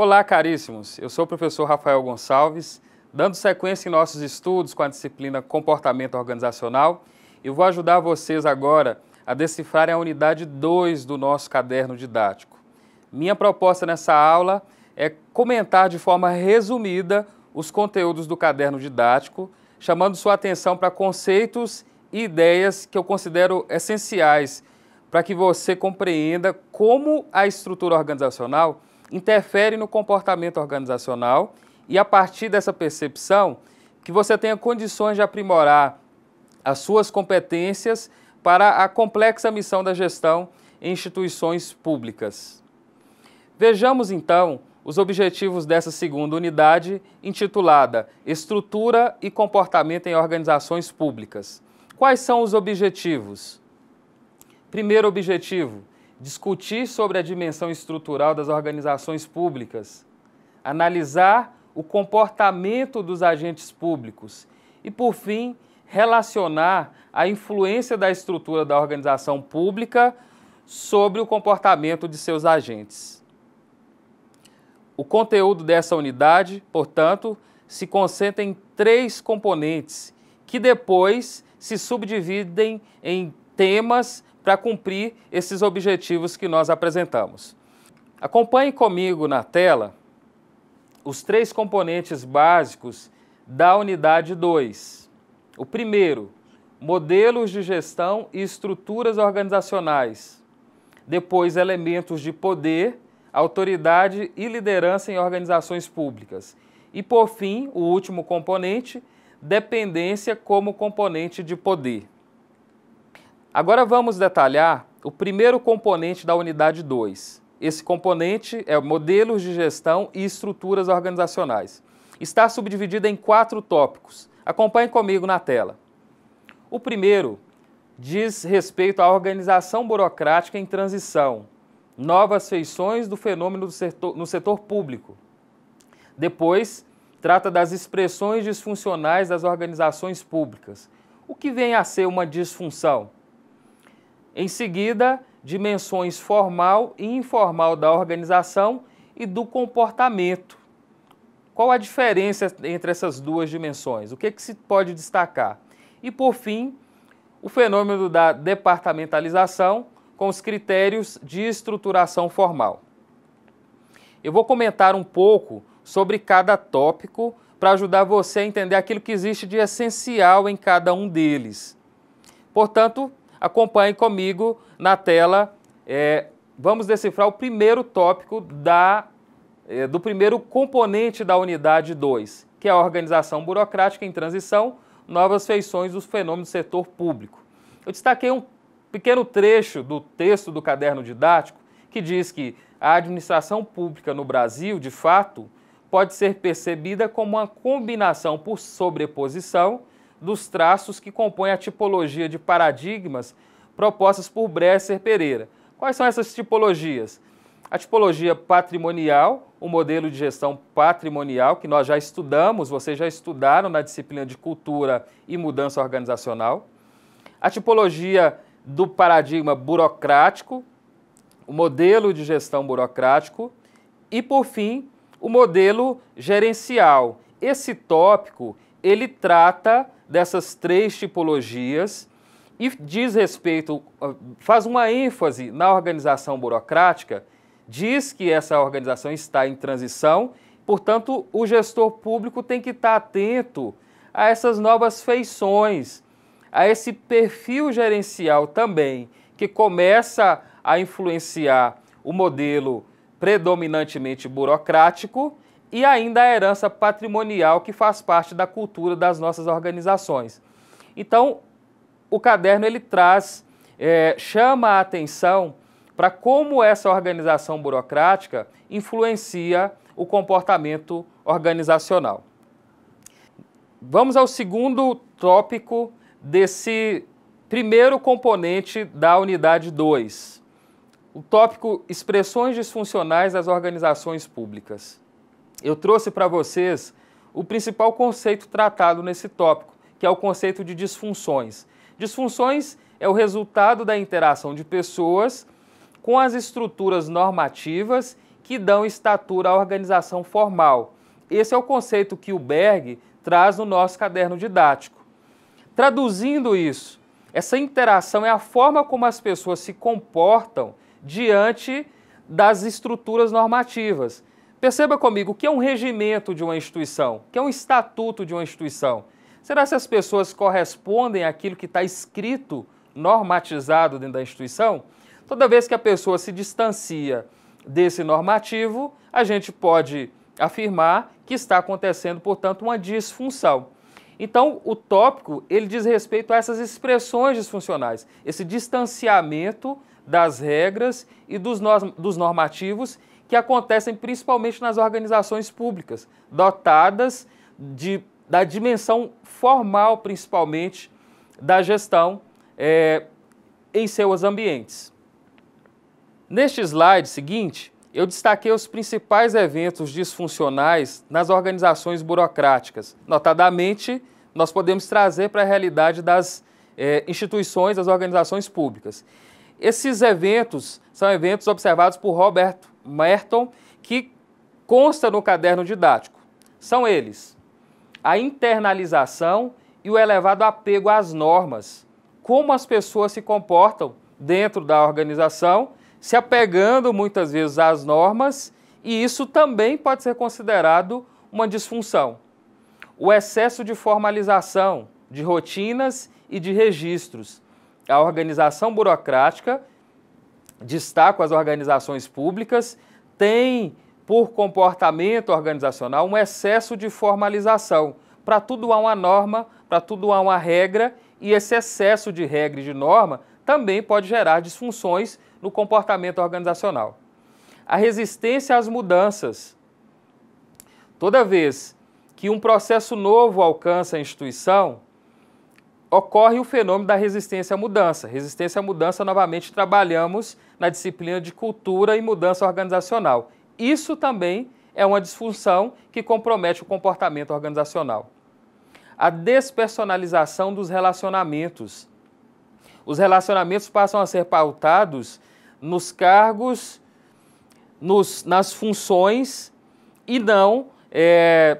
Olá, caríssimos. Eu sou o professor Rafael Gonçalves, dando sequência em nossos estudos com a disciplina Comportamento Organizacional, eu vou ajudar vocês agora a decifrarem a unidade 2 do nosso caderno didático. Minha proposta nessa aula é comentar de forma resumida os conteúdos do caderno didático, chamando sua atenção para conceitos e ideias que eu considero essenciais para que você compreenda como a estrutura organizacional interfere no comportamento organizacional e a partir dessa percepção que você tenha condições de aprimorar as suas competências para a complexa missão da gestão em instituições públicas. Vejamos então os objetivos dessa segunda unidade, intitulada Estrutura e Comportamento em Organizações Públicas. Quais são os objetivos? Primeiro objetivo: discutir sobre a dimensão estrutural das organizações públicas, analisar o comportamento dos agentes públicos e, por fim, relacionar a influência da estrutura da organização pública sobre o comportamento de seus agentes. O conteúdo dessa unidade, portanto, se concentra em três componentes que depois se subdividem em temas para cumprir esses objetivos que nós apresentamos. Acompanhe comigo na tela os três componentes básicos da unidade 2. O primeiro, modelos de gestão e estruturas organizacionais. Depois, elementos de poder, autoridade e liderança em organizações públicas. E, por fim, o último componente, dependência como componente de poder. Agora vamos detalhar o primeiro componente da unidade 2. Esse componente é modelos de gestão e estruturas organizacionais. Está subdividido em quatro tópicos. Acompanhe comigo na tela. O primeiro diz respeito à organização burocrática em transição, novas feições do fenômeno do setor, no setor público. Depois, trata das expressões disfuncionais das organizações públicas. O que vem a ser uma disfunção? Em seguida, dimensões formal e informal da organização e do comportamento. Qual a diferença entre essas duas dimensões? O que, é que se pode destacar? E, por fim, o fenômeno da departamentalização com os critérios de estruturação formal. Eu vou comentar um pouco sobre cada tópico para ajudar você a entender aquilo que existe de essencial em cada um deles. Portanto, Acompanhe comigo na tela. É, vamos decifrar o primeiro tópico da, é, do primeiro componente da unidade 2, que é a organização burocrática em transição, novas feições dos fenômenos do setor público. Eu destaquei um pequeno trecho do texto do caderno didático que diz que a administração pública no Brasil, de fato, pode ser percebida como uma combinação por sobreposição dos traços que compõem a tipologia de paradigmas propostas por Bresser Pereira. Quais são essas tipologias? A tipologia patrimonial, o modelo de gestão patrimonial, que nós já estudamos, vocês já estudaram na disciplina de cultura e mudança organizacional. A tipologia do paradigma burocrático, o modelo de gestão burocrático. E, por fim, o modelo gerencial. Esse tópico ele trata dessas três tipologias e diz respeito, ah, faz uma ênfase na organização burocrática, diz que essa organização está em transição, portanto, o gestor público tem que estar atento a essas novas feições, a esse perfil gerencial também, que começa a influenciar o modelo predominantemente burocrático e ainda a herança patrimonial que faz parte da cultura das nossas organizações. Então, o caderno ele traz, é, chama a atenção para como essa organização burocrática influencia o comportamento organizacional. Vamos ao segundo tópico desse primeiro componente da unidade 2. O tópico expressões disfuncionais das organizações públicas eu trouxe para vocês o principal conceito tratado nesse tópico, que é o conceito de disfunções. Disfunções é o resultado da interação de pessoas com as estruturas normativas que dão estatura à organização formal. Esse é o conceito que o Berg traz no nosso caderno didático. Traduzindo isso, essa interação é a forma como as pessoas se comportam diante das estruturas normativas. Perceba comigo, o que é um regimento de uma instituição? O que é um estatuto de uma instituição? Será que as pessoas correspondem àquilo que está escrito, normatizado dentro da instituição? Toda vez que a pessoa se distancia desse normativo, a gente pode afirmar que está acontecendo, portanto, uma disfunção. Então, o tópico, ele diz respeito a essas expressões disfuncionais, esse distanciamento das regras e dos, normativos que acontecem principalmente nas organizações públicas, dotadas de, da dimensão formal, principalmente, da gestão é, em seus ambientes. Neste slide seguinte, eu destaquei os principais eventos disfuncionais nas organizações burocráticas. Notadamente, nós podemos trazer para a realidade das é, instituições, das organizações públicas. Esses eventos são eventos observados por Roberto Merton, que consta no caderno didático. São eles a internalização e o elevado apego às normas, como as pessoas se comportam dentro da organização, se apegando muitas vezes às normas, e isso também pode ser considerado uma disfunção. O excesso de formalização de rotinas e de registros, a organização burocrática destaco as organizações públicas, têm por comportamento organizacional um excesso de formalização. Para tudo há uma norma, para tudo há uma regra, e esse excesso de regra e de norma também pode gerar disfunções no comportamento organizacional. A resistência às mudanças. Toda vez que um processo novo alcança a instituição, ocorre o fenômeno da resistência à mudança. Resistência à mudança, novamente, trabalhamos na disciplina de cultura e mudança organizacional. Isso também é uma disfunção que compromete o comportamento organizacional. A despersonalização dos relacionamentos. Os relacionamentos passam a ser pautados nos cargos, nos, nas funções e não é,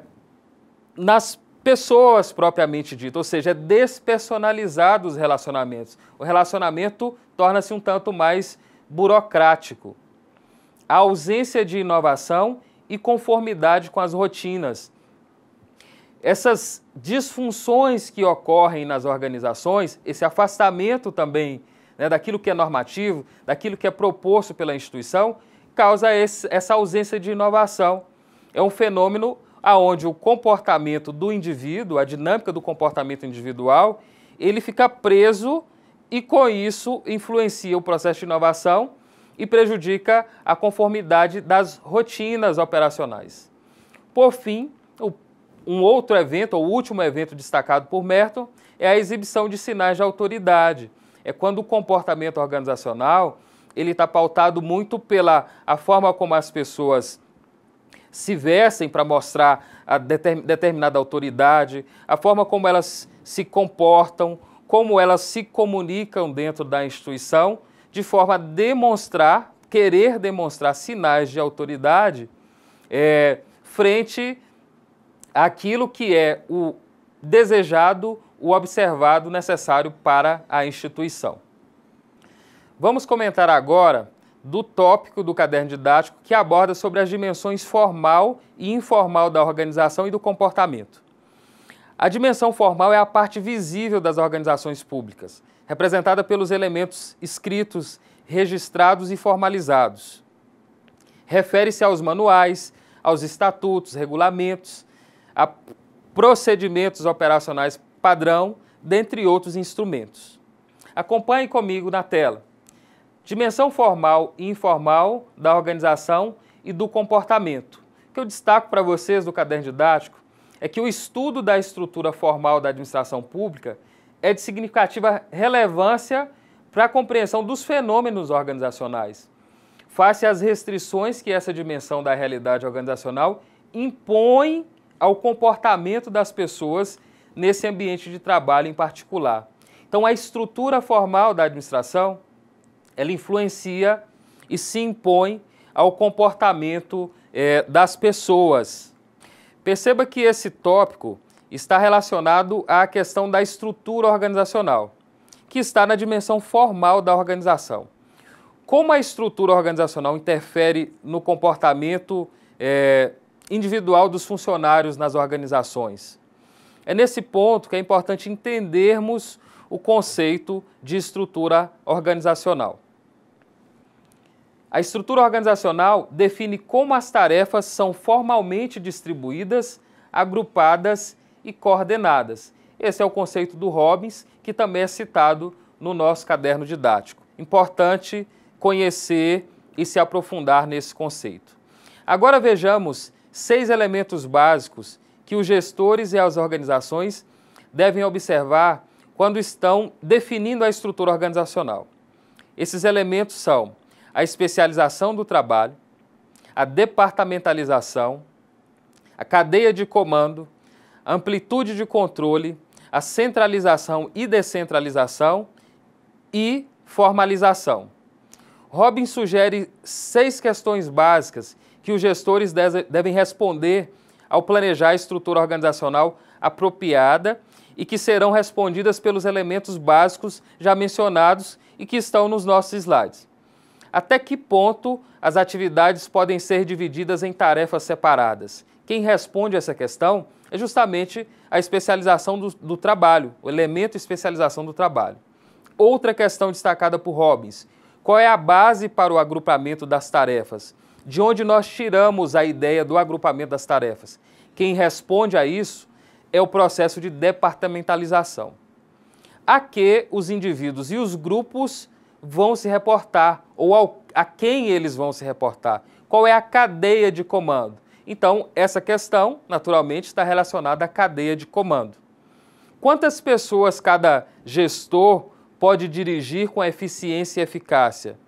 nas pessoas propriamente dito, ou seja, é despersonalizado os relacionamentos. O relacionamento torna-se um tanto mais burocrático, a ausência de inovação e conformidade com as rotinas. Essas disfunções que ocorrem nas organizações, esse afastamento também né, daquilo que é normativo, daquilo que é proposto pela instituição, causa esse, essa ausência de inovação. É um fenômeno aonde o comportamento do indivíduo, a dinâmica do comportamento individual, ele fica preso e, com isso, influencia o processo de inovação e prejudica a conformidade das rotinas operacionais. Por fim, um outro evento, ou último evento destacado por Merton, é a exibição de sinais de autoridade. É quando o comportamento organizacional ele está pautado muito pela a forma como as pessoas se vestem para mostrar a determinada autoridade, a forma como elas se comportam, como elas se comunicam dentro da instituição, de forma a demonstrar, querer demonstrar sinais de autoridade é, frente àquilo que é o desejado, o observado necessário para a instituição. Vamos comentar agora do tópico do caderno didático que aborda sobre as dimensões formal e informal da organização e do comportamento. A dimensão formal é a parte visível das organizações públicas, representada pelos elementos escritos, registrados e formalizados. Refere-se aos manuais, aos estatutos, regulamentos, a procedimentos operacionais padrão, dentre outros instrumentos. Acompanhe comigo na tela. Dimensão formal e informal da organização e do comportamento, que eu destaco para vocês do caderno didático é que o estudo da estrutura formal da administração pública é de significativa relevância para a compreensão dos fenômenos organizacionais, face às restrições que essa dimensão da realidade organizacional impõe ao comportamento das pessoas nesse ambiente de trabalho em particular. Então, a estrutura formal da administração, ela influencia e se impõe ao comportamento eh, das pessoas. Perceba que esse tópico está relacionado à questão da estrutura organizacional, que está na dimensão formal da organização. Como a estrutura organizacional interfere no comportamento é, individual dos funcionários nas organizações? É nesse ponto que é importante entendermos o conceito de estrutura organizacional. A estrutura organizacional define como as tarefas são formalmente distribuídas, agrupadas e coordenadas. Esse é o conceito do Robbins, que também é citado no nosso caderno didático. Importante conhecer e se aprofundar nesse conceito. Agora vejamos seis elementos básicos que os gestores e as organizações devem observar quando estão definindo a estrutura organizacional. Esses elementos são a especialização do trabalho, a departamentalização, a cadeia de comando, a amplitude de controle, a centralização e descentralização e formalização. Robin sugere seis questões básicas que os gestores devem responder ao planejar a estrutura organizacional apropriada e que serão respondidas pelos elementos básicos já mencionados e que estão nos nossos slides. Até que ponto as atividades podem ser divididas em tarefas separadas? Quem responde essa questão é justamente a especialização do, do trabalho, o elemento especialização do trabalho. Outra questão destacada por Robbins: qual é a base para o agrupamento das tarefas? De onde nós tiramos a ideia do agrupamento das tarefas? Quem responde a isso é o processo de departamentalização, a que os indivíduos e os grupos vão se reportar ou ao, a quem eles vão se reportar, qual é a cadeia de comando. Então, essa questão, naturalmente, está relacionada à cadeia de comando. Quantas pessoas cada gestor pode dirigir com eficiência e eficácia?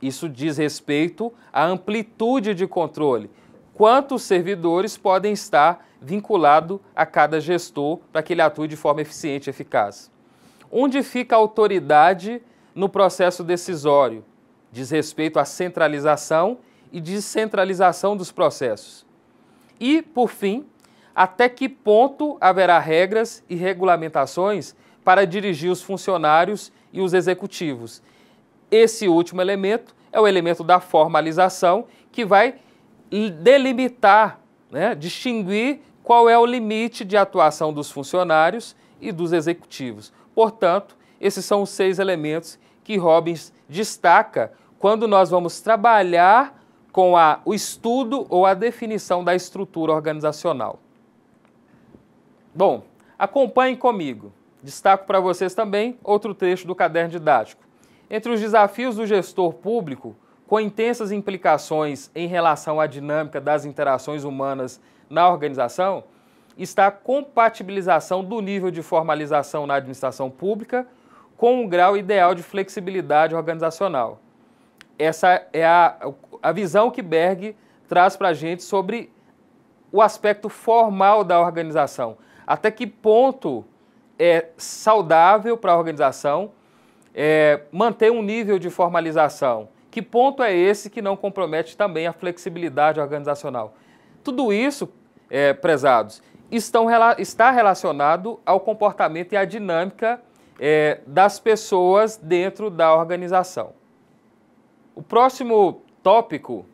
Isso diz respeito à amplitude de controle. Quantos servidores podem estar vinculados a cada gestor para que ele atue de forma eficiente e eficaz? Onde fica a autoridade no processo decisório, diz respeito à centralização e descentralização dos processos. E, por fim, até que ponto haverá regras e regulamentações para dirigir os funcionários e os executivos. Esse último elemento é o elemento da formalização que vai delimitar, né, distinguir qual é o limite de atuação dos funcionários e dos executivos. Portanto, esses são os seis elementos que Robbins destaca quando nós vamos trabalhar com a, o estudo ou a definição da estrutura organizacional. Bom, acompanhem comigo. Destaco para vocês também outro trecho do caderno didático. Entre os desafios do gestor público, com intensas implicações em relação à dinâmica das interações humanas na organização, está a compatibilização do nível de formalização na administração pública com um grau ideal de flexibilidade organizacional. Essa é a, a visão que Berg traz para a gente sobre o aspecto formal da organização. Até que ponto é saudável para a organização é, manter um nível de formalização? Que ponto é esse que não compromete também a flexibilidade organizacional? Tudo isso, é, prezados, estão, está relacionado ao comportamento e à dinâmica é, das pessoas dentro da organização. O próximo tópico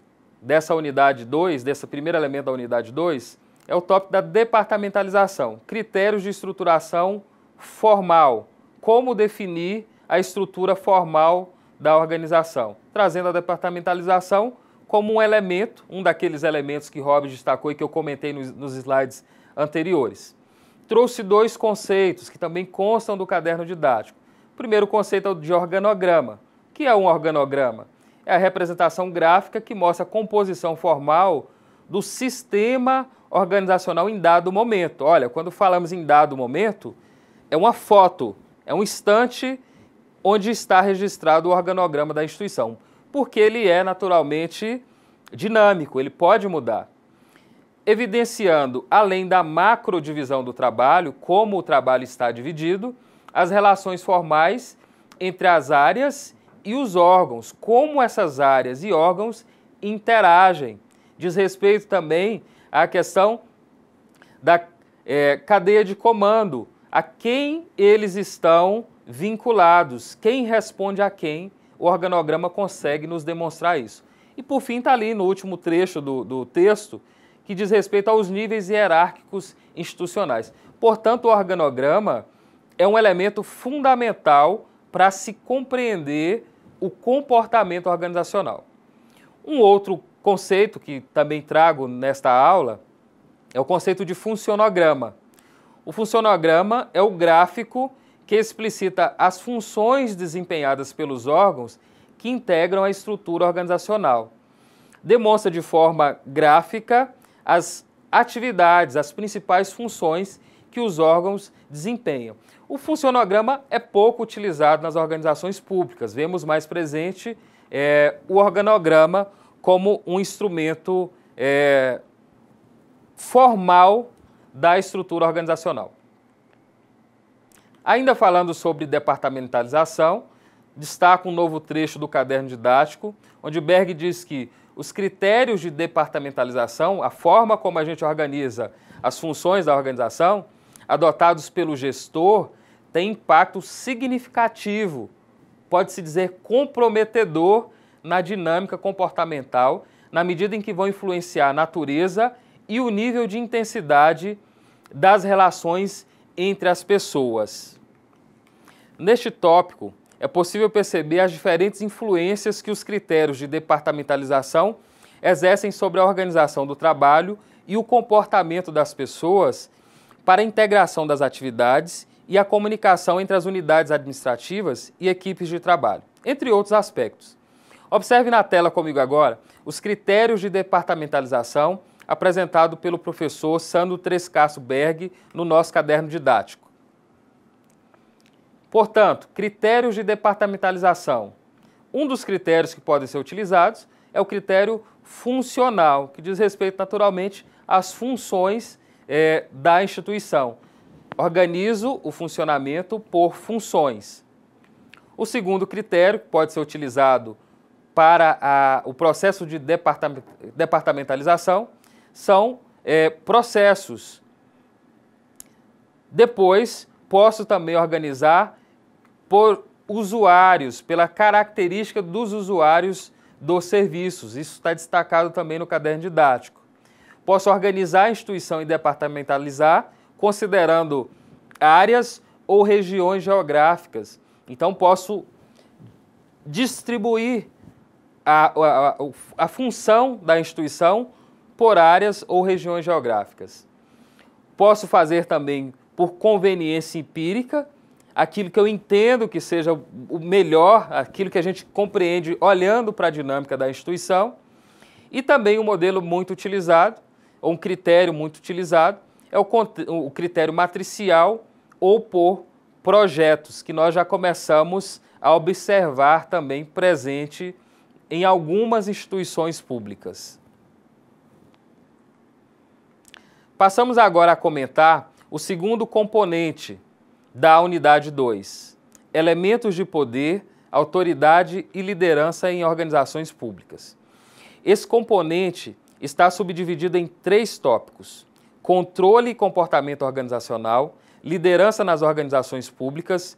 dessa unidade 2, desse primeiro elemento da unidade 2, é o tópico da departamentalização, critérios de estruturação formal, como definir a estrutura formal da organização, trazendo a departamentalização como um elemento, um daqueles elementos que Rob destacou e que eu comentei nos, nos slides anteriores trouxe dois conceitos que também constam do caderno didático. O primeiro conceito é o de organograma. O que é um organograma? É a representação gráfica que mostra a composição formal do sistema organizacional em dado momento. Olha, quando falamos em dado momento, é uma foto, é um instante onde está registrado o organograma da instituição, porque ele é naturalmente dinâmico, ele pode mudar evidenciando, além da macrodivisão do trabalho, como o trabalho está dividido, as relações formais entre as áreas e os órgãos, como essas áreas e órgãos interagem. Diz respeito também à questão da é, cadeia de comando, a quem eles estão vinculados, quem responde a quem, o organograma consegue nos demonstrar isso. E por fim, está ali no último trecho do, do texto, que diz respeito aos níveis hierárquicos institucionais. Portanto, o organograma é um elemento fundamental para se compreender o comportamento organizacional. Um outro conceito que também trago nesta aula é o conceito de funcionograma. O funcionograma é o gráfico que explicita as funções desempenhadas pelos órgãos que integram a estrutura organizacional. Demonstra de forma gráfica as atividades, as principais funções que os órgãos desempenham. O funcionograma é pouco utilizado nas organizações públicas. Vemos mais presente é, o organograma como um instrumento é, formal da estrutura organizacional. Ainda falando sobre departamentalização, destaca um novo trecho do caderno didático, onde Berg diz que os critérios de departamentalização, a forma como a gente organiza as funções da organização, adotados pelo gestor, tem impacto significativo, pode-se dizer comprometedor na dinâmica comportamental, na medida em que vão influenciar a natureza e o nível de intensidade das relações entre as pessoas. Neste tópico, é possível perceber as diferentes influências que os critérios de departamentalização exercem sobre a organização do trabalho e o comportamento das pessoas para a integração das atividades e a comunicação entre as unidades administrativas e equipes de trabalho, entre outros aspectos. Observe na tela comigo agora os critérios de departamentalização apresentado pelo professor Sandro Trescasso Berg no nosso caderno didático. Portanto, critérios de departamentalização. Um dos critérios que podem ser utilizados é o critério funcional, que diz respeito naturalmente às funções é, da instituição. Organizo o funcionamento por funções. O segundo critério, que pode ser utilizado para a, o processo de departamentalização, são é, processos. Depois, posso também organizar por usuários, pela característica dos usuários dos serviços. Isso está destacado também no caderno didático. Posso organizar a instituição e departamentalizar, considerando áreas ou regiões geográficas. Então, posso distribuir a, a, a função da instituição por áreas ou regiões geográficas. Posso fazer também por conveniência empírica, aquilo que eu entendo que seja o melhor, aquilo que a gente compreende olhando para a dinâmica da instituição. E também um modelo muito utilizado, ou um critério muito utilizado, é o, o critério matricial ou por projetos, que nós já começamos a observar também presente em algumas instituições públicas. Passamos agora a comentar o segundo componente da unidade 2: Elementos de poder, autoridade e liderança em organizações públicas. Esse componente está subdividido em três tópicos: controle e comportamento organizacional, liderança nas organizações públicas,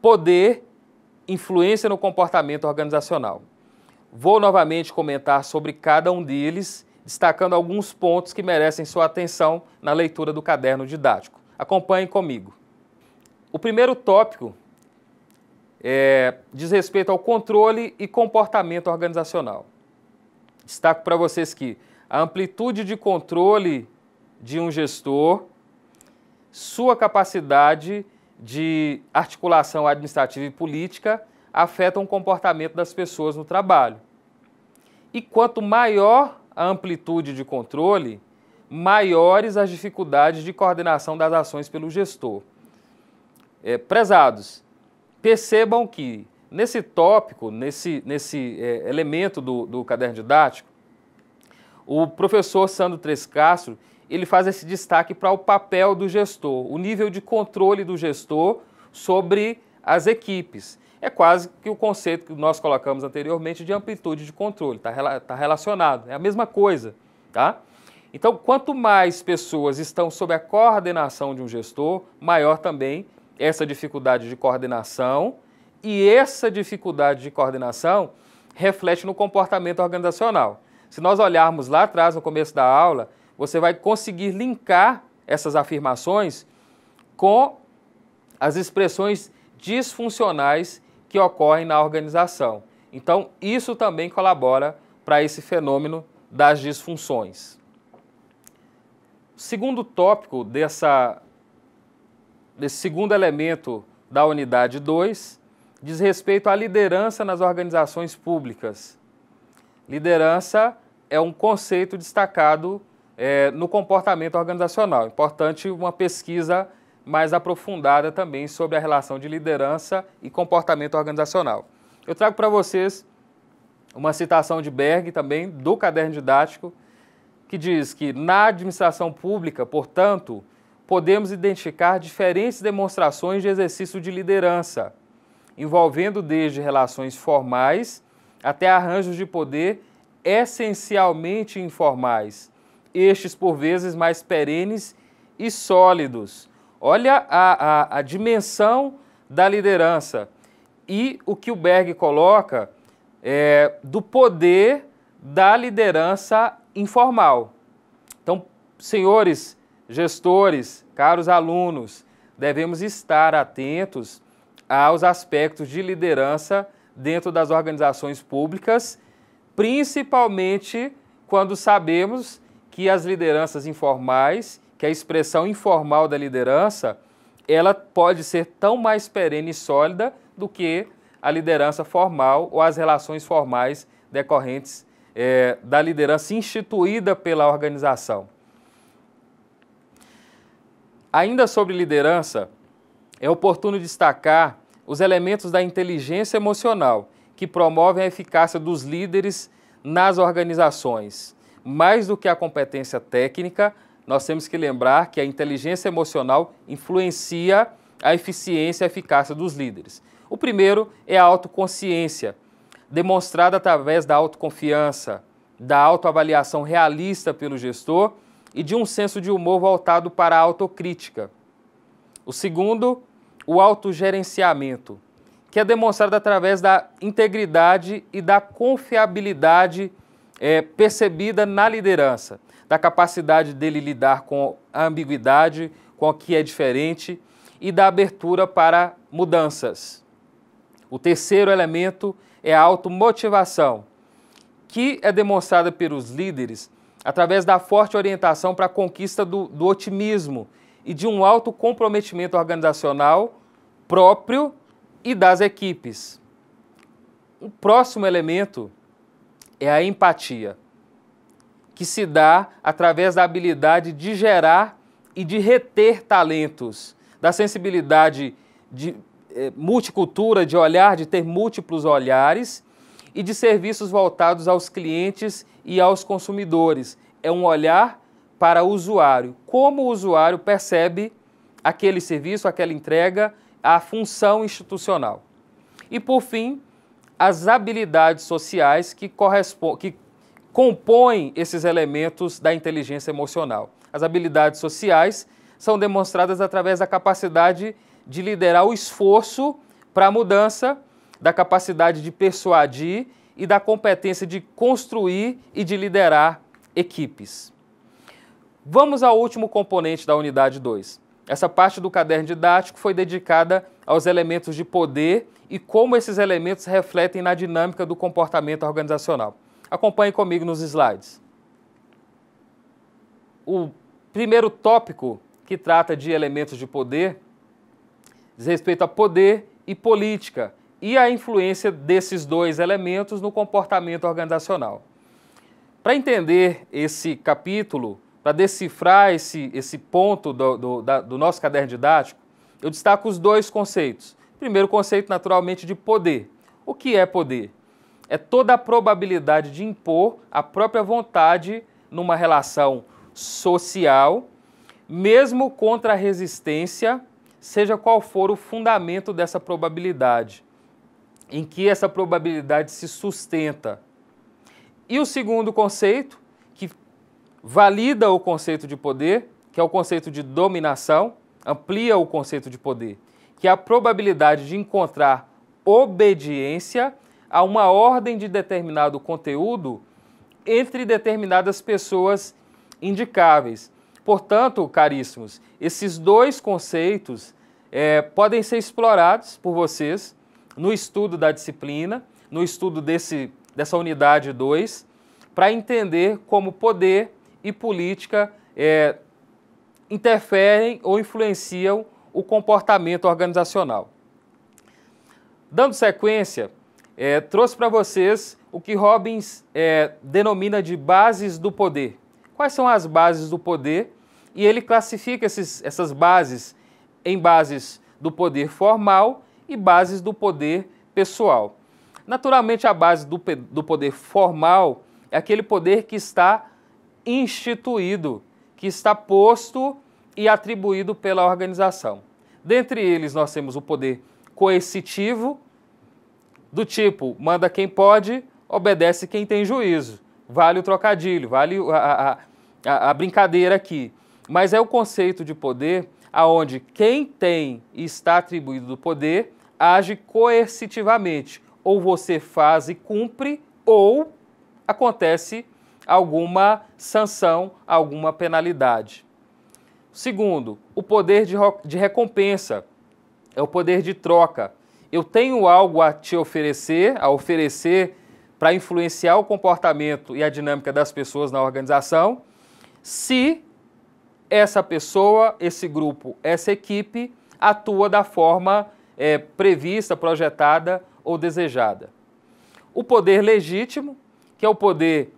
poder, influência no comportamento organizacional. Vou novamente comentar sobre cada um deles, destacando alguns pontos que merecem sua atenção na leitura do caderno didático. Acompanhe comigo. O primeiro tópico é, diz respeito ao controle e comportamento organizacional. Destaco para vocês que a amplitude de controle de um gestor, sua capacidade de articulação administrativa e política afetam o comportamento das pessoas no trabalho. E quanto maior a amplitude de controle, maiores as dificuldades de coordenação das ações pelo gestor. É, prezados, percebam que nesse tópico, nesse, nesse é, elemento do, do caderno didático, o professor Sandro Três Castro ele faz esse destaque para o papel do gestor, o nível de controle do gestor sobre as equipes. É quase que o conceito que nós colocamos anteriormente de amplitude de controle, está tá relacionado, é a mesma coisa. Tá? Então, quanto mais pessoas estão sob a coordenação de um gestor, maior também essa dificuldade de coordenação e essa dificuldade de coordenação reflete no comportamento organizacional. Se nós olharmos lá atrás, no começo da aula, você vai conseguir linkar essas afirmações com as expressões disfuncionais que ocorrem na organização. Então, isso também colabora para esse fenômeno das disfunções. segundo tópico dessa desse segundo elemento da unidade 2 diz respeito à liderança nas organizações públicas. Liderança é um conceito destacado é, no comportamento organizacional. Importante uma pesquisa mais aprofundada também sobre a relação de liderança e comportamento organizacional. Eu trago para vocês uma citação de Berg também, do caderno didático, que diz que na administração pública, portanto, podemos identificar diferentes demonstrações de exercício de liderança, envolvendo desde relações formais até arranjos de poder essencialmente informais, estes por vezes mais perenes e sólidos. Olha a, a, a dimensão da liderança e o que o Berg coloca é, do poder da liderança informal. Então, senhores, Gestores, caros alunos, devemos estar atentos aos aspectos de liderança dentro das organizações públicas, principalmente quando sabemos que as lideranças informais, que a expressão informal da liderança, ela pode ser tão mais perene e sólida do que a liderança formal ou as relações formais decorrentes é, da liderança instituída pela organização. Ainda sobre liderança, é oportuno destacar os elementos da inteligência emocional que promovem a eficácia dos líderes nas organizações. Mais do que a competência técnica, nós temos que lembrar que a inteligência emocional influencia a eficiência e a eficácia dos líderes. O primeiro é a autoconsciência, demonstrada através da autoconfiança, da autoavaliação realista pelo gestor e de um senso de humor voltado para a autocrítica. O segundo, o autogerenciamento, que é demonstrado através da integridade e da confiabilidade é, percebida na liderança, da capacidade dele lidar com a ambiguidade, com o que é diferente e da abertura para mudanças. O terceiro elemento é a automotivação, que é demonstrada pelos líderes através da forte orientação para a conquista do, do otimismo e de um alto comprometimento organizacional próprio e das equipes. O próximo elemento é a empatia, que se dá através da habilidade de gerar e de reter talentos, da sensibilidade de eh, multicultura, de olhar, de ter múltiplos olhares e de serviços voltados aos clientes e aos consumidores. É um olhar para o usuário. Como o usuário percebe aquele serviço, aquela entrega, a função institucional. E, por fim, as habilidades sociais que, que compõem esses elementos da inteligência emocional. As habilidades sociais são demonstradas através da capacidade de liderar o esforço para a mudança, da capacidade de persuadir e da competência de construir e de liderar equipes. Vamos ao último componente da unidade 2. Essa parte do caderno didático foi dedicada aos elementos de poder e como esses elementos refletem na dinâmica do comportamento organizacional. Acompanhe comigo nos slides. O primeiro tópico, que trata de elementos de poder, diz respeito a poder e política, e a influência desses dois elementos no comportamento organizacional. Para entender esse capítulo, para decifrar esse, esse ponto do, do, da, do nosso caderno didático, eu destaco os dois conceitos. Primeiro, o conceito naturalmente de poder. O que é poder? É toda a probabilidade de impor a própria vontade numa relação social, mesmo contra a resistência, seja qual for o fundamento dessa probabilidade em que essa probabilidade se sustenta. E o segundo conceito, que valida o conceito de poder, que é o conceito de dominação, amplia o conceito de poder, que é a probabilidade de encontrar obediência a uma ordem de determinado conteúdo entre determinadas pessoas indicáveis. Portanto, caríssimos, esses dois conceitos é, podem ser explorados por vocês no estudo da disciplina, no estudo desse, dessa unidade 2, para entender como poder e política é, interferem ou influenciam o comportamento organizacional. Dando sequência, é, trouxe para vocês o que Robbins é, denomina de bases do poder. Quais são as bases do poder? E ele classifica esses, essas bases em bases do poder formal e bases do poder pessoal. Naturalmente, a base do, do poder formal é aquele poder que está instituído, que está posto e atribuído pela organização. Dentre eles, nós temos o poder coercitivo, do tipo manda quem pode, obedece quem tem juízo. Vale o trocadilho, vale a, a, a brincadeira aqui. Mas é o conceito de poder aonde quem tem e está atribuído do poder age coercitivamente. Ou você faz e cumpre, ou acontece alguma sanção, alguma penalidade. Segundo, o poder de, de recompensa é o poder de troca. Eu tenho algo a te oferecer, a oferecer para influenciar o comportamento e a dinâmica das pessoas na organização, se essa pessoa, esse grupo, essa equipe atua da forma é, prevista, projetada ou desejada. O poder legítimo, que é o poder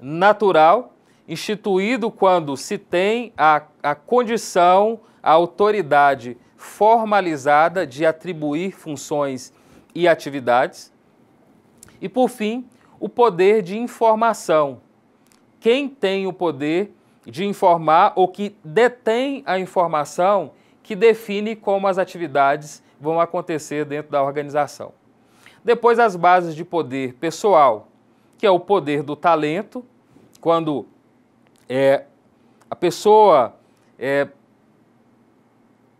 natural, instituído quando se tem a, a condição, a autoridade formalizada de atribuir funções e atividades. E, por fim, o poder de informação. Quem tem o poder de informar ou que detém a informação que define como as atividades vão acontecer dentro da organização. Depois, as bases de poder pessoal, que é o poder do talento, quando é, a pessoa é,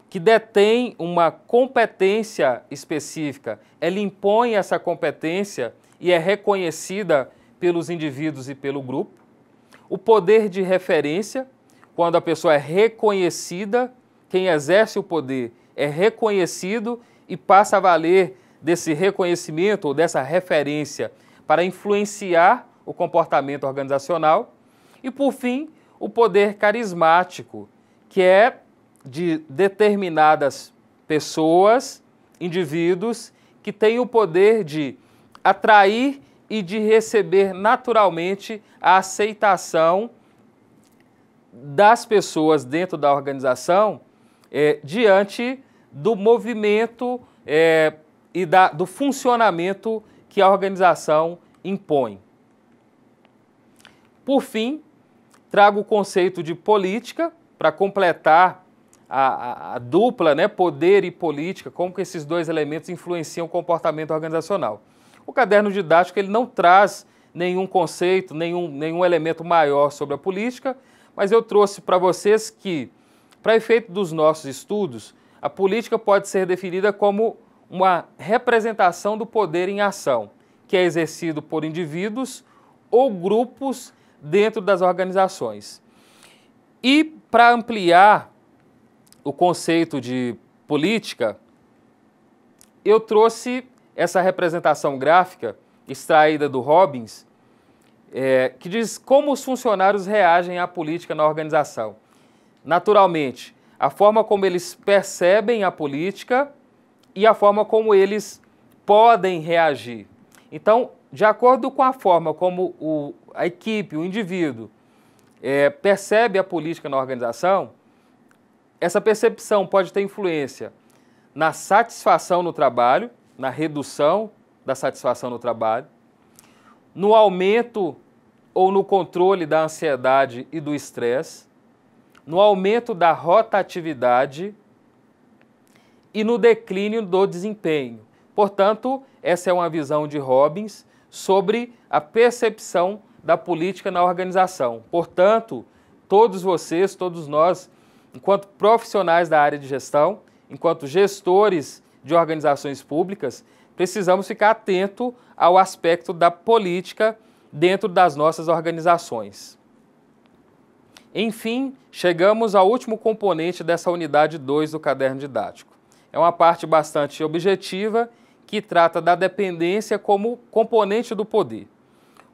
que detém uma competência específica, ela impõe essa competência e é reconhecida pelos indivíduos e pelo grupo. O poder de referência, quando a pessoa é reconhecida, quem exerce o poder é reconhecido e passa a valer desse reconhecimento ou dessa referência para influenciar o comportamento organizacional. E, por fim, o poder carismático, que é de determinadas pessoas, indivíduos, que têm o poder de atrair e de receber naturalmente a aceitação das pessoas dentro da organização eh, diante do movimento é, e da, do funcionamento que a organização impõe. Por fim, trago o conceito de política para completar a, a, a, dupla, né, poder e política, como que esses dois elementos influenciam o comportamento organizacional. O caderno didático ele não traz nenhum conceito, nenhum, nenhum elemento maior sobre a política, mas eu trouxe para vocês que, para efeito dos nossos estudos, a política pode ser definida como uma representação do poder em ação, que é exercido por indivíduos ou grupos dentro das organizações. E para ampliar o conceito de política, eu trouxe essa representação gráfica extraída do Robbins, é, que diz como os funcionários reagem à política na organização. Naturalmente, a forma como eles percebem a política e a forma como eles podem reagir. Então, de acordo com a forma como o, a equipe, o indivíduo, é, percebe a política na organização, essa percepção pode ter influência na satisfação no trabalho, na redução da satisfação no trabalho, no aumento ou no controle da ansiedade e do estresse, no aumento da rotatividade e no declínio do desempenho. Portanto, essa é uma visão de Robbins sobre a percepção da política na organização. Portanto, todos vocês, todos nós, enquanto profissionais da área de gestão, enquanto gestores de organizações públicas, precisamos ficar atento ao aspecto da política dentro das nossas organizações. Enfim, chegamos ao último componente dessa unidade 2 do caderno didático. É uma parte bastante objetiva que trata da dependência como componente do poder.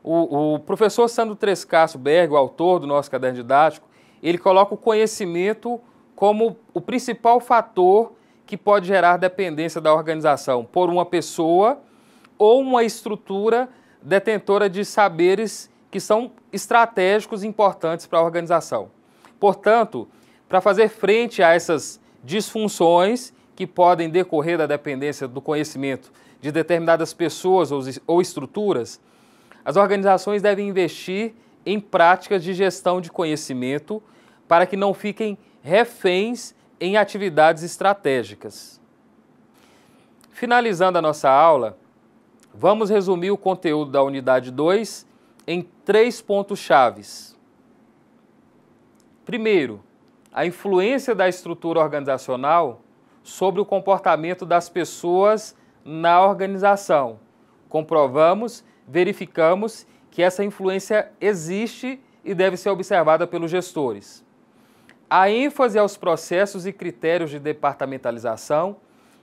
O, o professor Sandro Trescasso Berg, o autor do nosso caderno didático, ele coloca o conhecimento como o principal fator que pode gerar dependência da organização por uma pessoa ou uma estrutura detentora de saberes que são estratégicos e importantes para a organização. Portanto, para fazer frente a essas disfunções que podem decorrer da dependência do conhecimento de determinadas pessoas ou estruturas, as organizações devem investir em práticas de gestão de conhecimento para que não fiquem reféns em atividades estratégicas. Finalizando a nossa aula, vamos resumir o conteúdo da unidade 2 em três pontos chaves. Primeiro, a influência da estrutura organizacional sobre o comportamento das pessoas na organização. Comprovamos, verificamos que essa influência existe e deve ser observada pelos gestores. A ênfase aos processos e critérios de departamentalização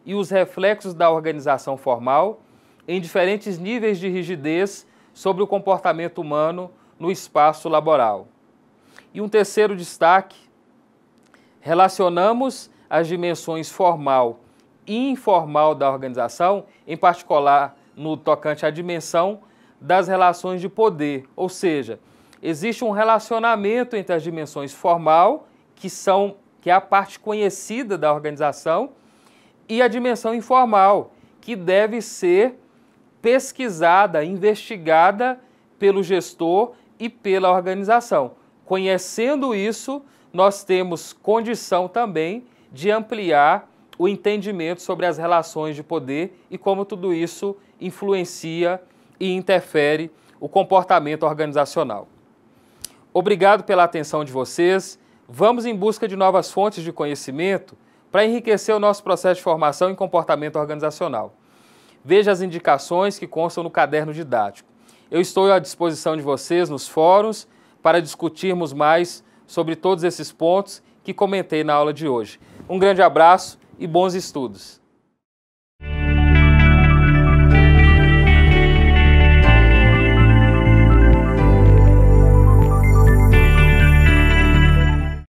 e os reflexos da organização formal em diferentes níveis de rigidez sobre o comportamento humano no espaço laboral. E um terceiro destaque: relacionamos as dimensões formal e informal da organização, em particular no tocante à dimensão das relações de poder, ou seja, existe um relacionamento entre as dimensões formal, que são que é a parte conhecida da organização, e a dimensão informal, que deve ser pesquisada, investigada pelo gestor e pela organização. Conhecendo isso, nós temos condição também de ampliar o entendimento sobre as relações de poder e como tudo isso influencia e interfere o comportamento organizacional. Obrigado pela atenção de vocês. Vamos em busca de novas fontes de conhecimento para enriquecer o nosso processo de formação em comportamento organizacional veja as indicações que constam no caderno didático. Eu estou à disposição de vocês nos fóruns para discutirmos mais sobre todos esses pontos que comentei na aula de hoje. Um grande abraço e bons estudos!